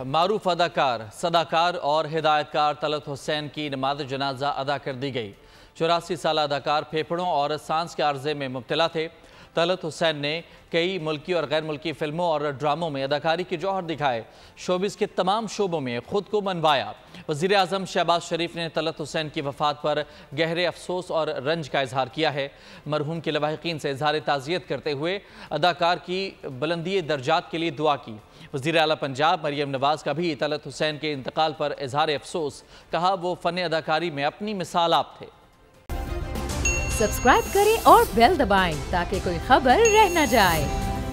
मरूफ अदाकार सदाकार और हिदायतकार तलत हुसैन की नमाज जनाजा अदा कर दी गई चौरासी साल अदाकार फेफड़ों और सांस के अर्जे में मुबतला थे तलत हुसैन ने कई मुल्की और गैर मुल्की फिल्मों और ड्रामों में अदाकारी के जौहर दिखाए शोबिस के तमाम शोबों में खुद को मनवाया वजीर अजम शहबाज शरीफ ने तलत हुसैन की वफात पर गहरे अफसोस और रंज का इजहार किया है मरहूम के लवाकिन से इजहार ताज़ियत करते हुए अदाकार की बुलंदी दर्जात के लिए दुआ की वज़ी अला पंजाब मरीम नवाज़ का भी तलत हुसैन के इंतकाल पर इजहार अफसोस कहा वो फ़न अदाकारी में अपनी मिसाल आप थे सब्सक्राइब करें और बेल दबाएं ताकि कोई खबर रह न जाए